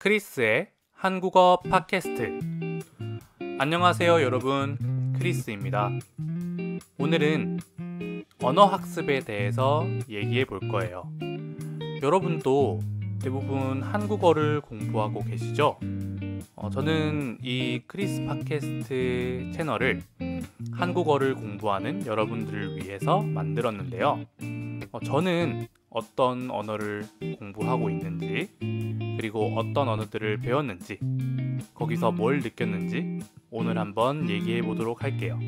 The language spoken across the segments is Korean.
크리스의 한국어 팟캐스트 안녕하세요 여러분 크리스입니다 오늘은 언어학습에 대해서 얘기해 볼 거예요 여러분도 대부분 한국어를 공부하고 계시죠? 어, 저는 이 크리스 팟캐스트 채널을 한국어를 공부하는 여러분들을 위해서 만들었는데요 어, 저는 어떤 언어를 공부하고 있는지, 그리고 어떤 언어들을 배웠는지, 거기서 뭘 느꼈는지 오늘 한번 얘기해 보도록 할게요.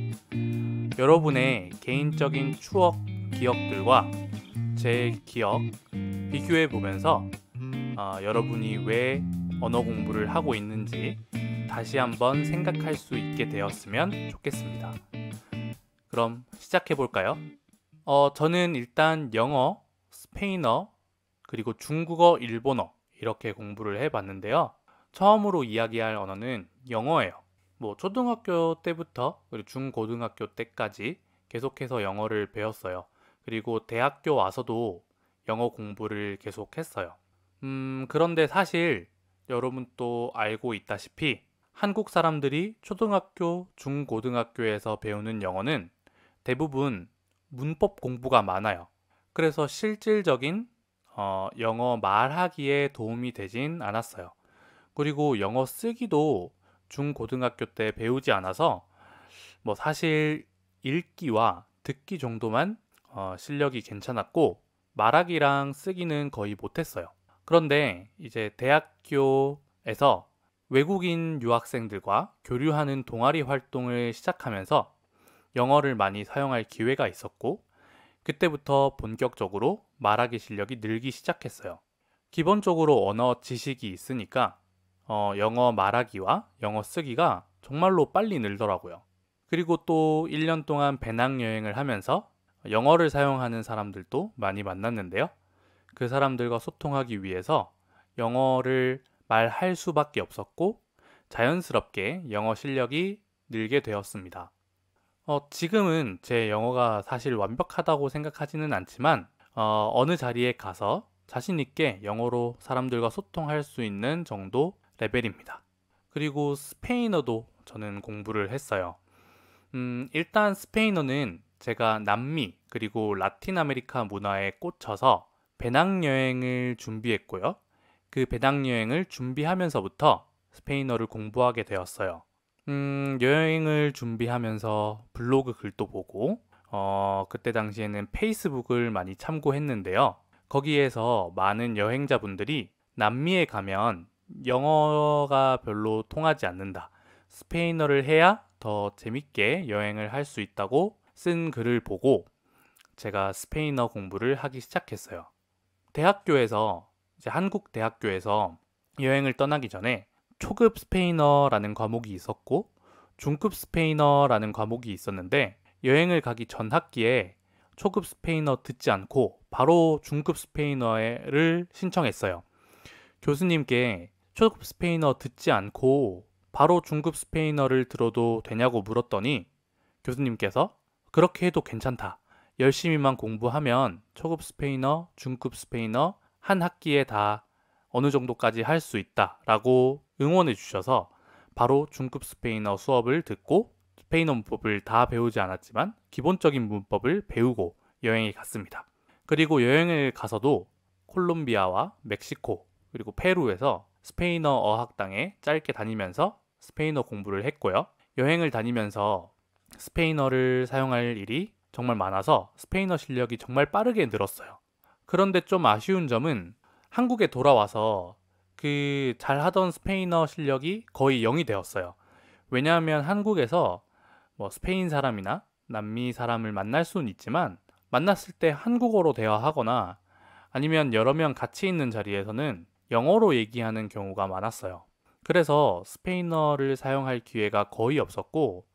여러분의 개인적인 추억, 기억들과 제 기억 비교해 보면서 어, 여러분이 왜 언어 공부를 하고 있는지 다시 한번 생각할 수 있게 되었으면 좋겠습니다. 그럼 시작해 볼까요? 어, 저는 일단 영어, 스페인어, 그리고 중국어, 일본어 이렇게 공부를 해봤는데요. 처음으로 이야기할 언어는 영어예요. 뭐 초등학교 때부터 그리고 중고등학교 때까지 계속해서 영어를 배웠어요. 그리고 대학교 와서도 영어 공부를 계속했어요. 음, 그런데 사실 여러분 또 알고 있다시피 한국 사람들이 초등학교, 중고등학교에서 배우는 영어는 대부분 문법 공부가 많아요. 그래서 실질적인 어, 영어 말하기에 도움이 되진 않았어요. 그리고 영어 쓰기도 중고등학교 때 배우지 않아서 뭐 사실 읽기와 듣기 정도만 어, 실력이 괜찮았고 말하기랑 쓰기는 거의 못했어요. 그런데 이제 대학교에서 외국인 유학생들과 교류하는 동아리 활동을 시작하면서 영어를 많이 사용할 기회가 있었고 그때부터 본격적으로 말하기 실력이 늘기 시작했어요. 기본적으로 언어 지식이 있으니까 어, 영어 말하기와 영어 쓰기가 정말로 빨리 늘더라고요. 그리고 또 1년 동안 배낭여행을 하면서 영어를 사용하는 사람들도 많이 만났는데요. 그 사람들과 소통하기 위해서 영어를 말할 수밖에 없었고 자연스럽게 영어 실력이 늘게 되었습니다. 어, 지금은 제 영어가 사실 완벽하다고 생각하지는 않지만 어, 어느 자리에 가서 자신 있게 영어로 사람들과 소통할 수 있는 정도 레벨입니다. 그리고 스페인어도 저는 공부를 했어요. 음, 일단 스페인어는 제가 남미 그리고 라틴 아메리카 문화에 꽂혀서 배낭여행을 준비했고요. 그 배낭여행을 준비하면서부터 스페인어를 공부하게 되었어요. 음, 여행을 준비하면서 블로그 글도 보고, 어, 그때 당시에는 페이스북을 많이 참고했는데요. 거기에서 많은 여행자분들이 남미에 가면 영어가 별로 통하지 않는다. 스페인어를 해야 더 재밌게 여행을 할 수 있다고 쓴 글을 보고 제가 스페인어 공부를 하기 시작했어요. 대학교에서, 이제 한국 대학교에서 여행을 떠나기 전에 초급 스페인어라는 과목이 있었고 중급 스페인어라는 과목이 있었는데 여행을 가기 전 학기에 초급 스페인어 듣지 않고 바로 중급 스페인어를 신청했어요. 교수님께 초급 스페인어 듣지 않고 바로 중급 스페인어를 들어도 되냐고 물었더니 교수님께서 그렇게 해도 괜찮다. 열심히만 공부하면 초급 스페인어, 중급 스페인어 한 학기에 다 어느 정도까지 할 수 있다라고 응원해 주셔서 바로 중급 스페인어 수업을 듣고 스페인어 문법을 다 배우지 않았지만 기본적인 문법을 배우고 여행에 갔습니다. 그리고 여행을 가서도 콜롬비아와 멕시코 그리고 페루에서 스페인어 어학당에 짧게 다니면서 스페인어 공부를 했고요. 여행을 다니면서 스페인어를 사용할 일이 정말 많아서 스페인어 실력이 정말 빠르게 늘었어요. 그런데 좀 아쉬운 점은 한국에 돌아와서 그 잘하던 스페인어 실력이 거의 0이 되었어요. 왜냐하면 한국에서 뭐 스페인 사람이나 남미 사람을 만날 수는 있지만 만났을 때 한국어로 대화하거나 아니면 여러 명 같이 있는 자리에서는 영어로 얘기하는 경우가 많았어요. 그래서 스페인어를 사용할 기회가 거의 없었고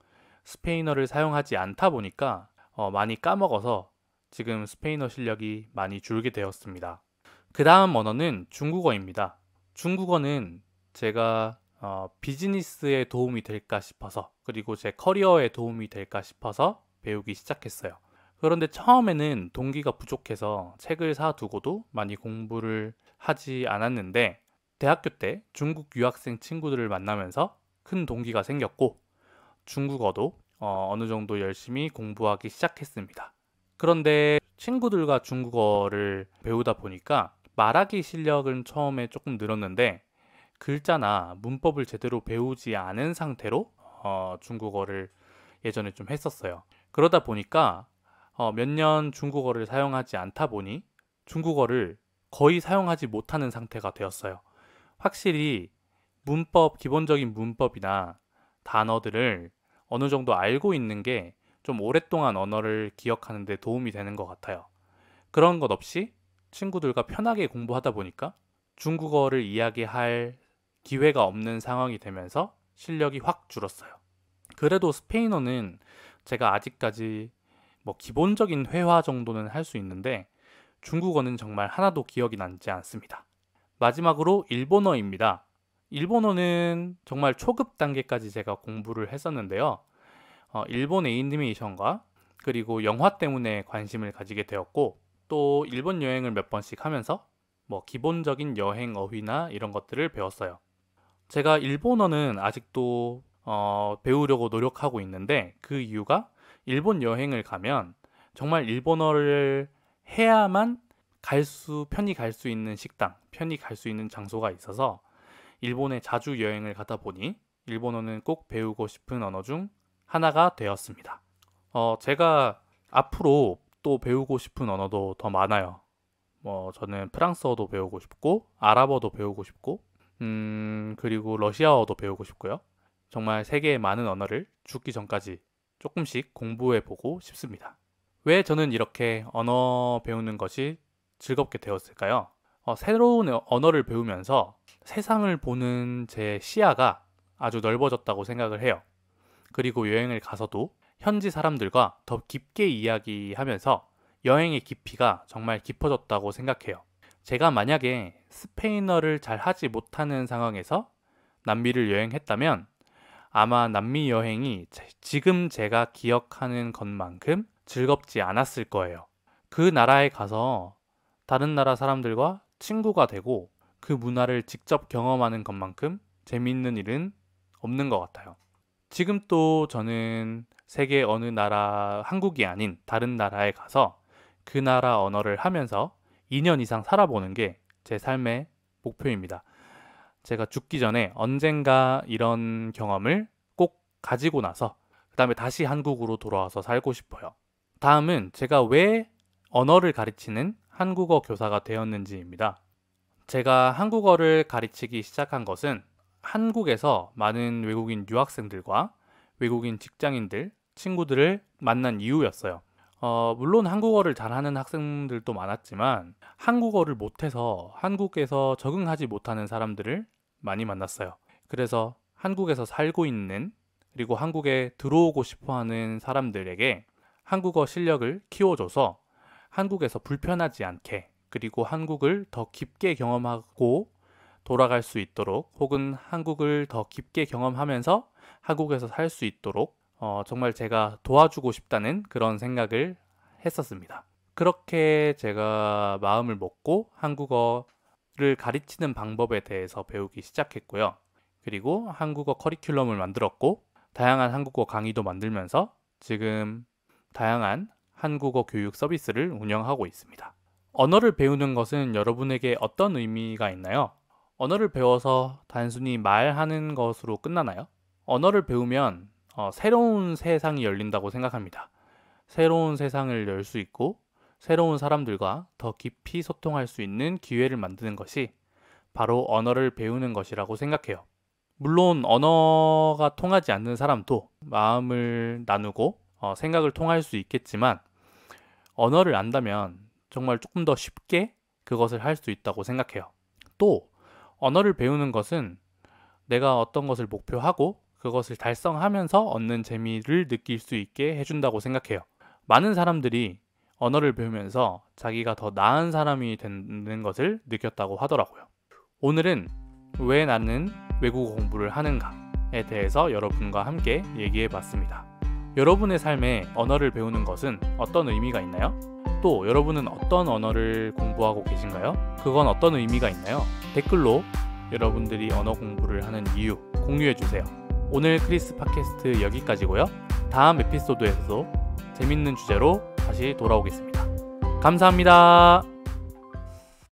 스페인어를 사용하지 않다 보니까 어 많이 까먹어서 지금 스페인어 실력이 많이 줄게 되었습니다. 그 다음 언어는 중국어입니다. 중국어는 제가 어, 비즈니스에 도움이 될까 싶어서 그리고 제 커리어에 도움이 될까 싶어서 배우기 시작했어요. 그런데 처음에는 동기가 부족해서 책을 사두고도 많이 공부를 하지 않았는데 대학교 때 중국 유학생 친구들을 만나면서 큰 동기가 생겼고 중국어도 어, 어느 정도 열심히 공부하기 시작했습니다. 그런데 친구들과 중국어를 배우다 보니까 말하기 실력은 처음에 조금 늘었는데 글자나 문법을 제대로 배우지 않은 상태로 어, 중국어를 예전에 좀 했었어요. 그러다 보니까 어, 몇년 중국어를 사용하지 않다 보니 중국어를 거의 사용하지 못하는 상태가 되었어요. 확실히 문법, 기본적인 문법이나 단어들을 어느 정도 알고 있는 게 좀 오랫동안 언어를 기억하는데 도움이 되는 것 같아요. 그런 것 없이 친구들과 편하게 공부하다 보니까 중국어를 이야기할 기회가 없는 상황이 되면서 실력이 확 줄었어요. 그래도 스페인어는 제가 아직까지 뭐 기본적인 회화 정도는 할 수 있는데 중국어는 정말 하나도 기억이 남지 않습니다. 마지막으로 일본어입니다. 일본어는 정말 초급 단계까지 제가 공부를 했었는데요. 어, 일본의 인디메이션과 그리고 영화 때문에 관심을 가지게 되었고 또 일본 여행을 몇 번씩 하면서 뭐 기본적인 여행 어휘나 이런 것들을 배웠어요. 제가 일본어는 아직도 어, 배우려고 노력하고 있는데 그 이유가 일본 여행을 가면 정말 일본어를 해야만 갈 수, 편히 갈 수 있는 식당, 편히 갈 수 있는 장소가 있어서 일본에 자주 여행을 가다 보니 일본어는 꼭 배우고 싶은 언어 중 하나가 되었습니다. 어, 제가 앞으로 또 배우고 싶은 언어도 더 많아요. 뭐 저는 프랑스어도 배우고 싶고 아랍어도 배우고 싶고 음 그리고 러시아어도 배우고 싶고요. 정말 세계의 많은 언어를 죽기 전까지 조금씩 공부해 보고 싶습니다. 왜 저는 이렇게 언어 배우는 것이 즐겁게 되었을까요? 어, 새로운 언어를 배우면서 세상을 보는 제 시야가 아주 넓어졌다고 생각을 해요. 그리고 여행을 가서도 현지 사람들과 더 깊게 이야기하면서 여행의 깊이가 정말 깊어졌다고 생각해요. 제가 만약에 스페인어를 잘 하지 못하는 상황에서 남미를 여행했다면 아마 남미 여행이 지금 제가 기억하는 것만큼 즐겁지 않았을 거예요. 그 나라에 가서 다른 나라 사람들과 친구가 되고 그 문화를 직접 경험하는 것만큼 재밌는 일은 없는 것 같아요. 지금 또 저는 세계 어느 나라 한국이 아닌 다른 나라에 가서 그 나라 언어를 하면서 2년 이상 살아보는 게 제 삶의 목표입니다. 제가 죽기 전에 언젠가 이런 경험을 꼭 가지고 나서 그 다음에 다시 한국으로 돌아와서 살고 싶어요. 다음은 제가 왜 언어를 가르치는 한국어 교사가 되었는지입니다. 제가 한국어를 가르치기 시작한 것은 한국에서 많은 외국인 유학생들과 외국인 직장인들, 친구들을 만난 이유였어요. 어, 물론 한국어를 잘하는 학생들도 많았지만 한국어를 못해서 한국에서 적응하지 못하는 사람들을 많이 만났어요. 그래서 한국에서 살고 있는 그리고 한국에 들어오고 싶어 하는 사람들에게 한국어 실력을 키워줘서 한국에서 불편하지 않게 그리고 한국을 더 깊게 경험하고 돌아갈 수 있도록 혹은 한국을 더 깊게 경험하면서 한국에서 살 수 있도록 어, 정말 제가 도와주고 싶다는 그런 생각을 했었습니다. 그렇게 제가 마음을 먹고 한국어를 가르치는 방법에 대해서 배우기 시작했고요. 그리고 한국어 커리큘럼을 만들었고 다양한 한국어 강의도 만들면서 지금 다양한 한국어 교육 서비스를 운영하고 있습니다. 언어를 배우는 것은 여러분에게 어떤 의미가 있나요? 언어를 배워서 단순히 말하는 것으로 끝나나요? 언어를 배우면 어, 새로운 세상이 열린다고 생각합니다. 새로운 세상을 열 수 있고 새로운 사람들과 더 깊이 소통할 수 있는 기회를 만드는 것이 바로 언어를 배우는 것이라고 생각해요. 물론 언어가 통하지 않는 사람도 마음을 나누고 어, 생각을 통할 수 있겠지만 언어를 안다면 정말 조금 더 쉽게 그것을 할 수 있다고 생각해요. 또 언어를 배우는 것은 내가 어떤 것을 목표하고 그것을 달성하면서 얻는 재미를 느낄 수 있게 해준다고 생각해요. 많은 사람들이 언어를 배우면서 자기가 더 나은 사람이 되는 것을 느꼈다고 하더라고요. 오늘은 왜 나는 외국어 공부를 하는가에 대해서 여러분과 함께 얘기해 봤습니다. 여러분의 삶에 언어를 배우는 것은 어떤 의미가 있나요? 또 여러분은 어떤 언어를 공부하고 계신가요? 그건 어떤 의미가 있나요? 댓글로 여러분들이 언어 공부를 하는 이유 공유해주세요. 오늘 크리스 팟캐스트 여기까지고요. 다음 에피소드에서도 재밌는 주제로 다시 돌아오겠습니다. 감사합니다.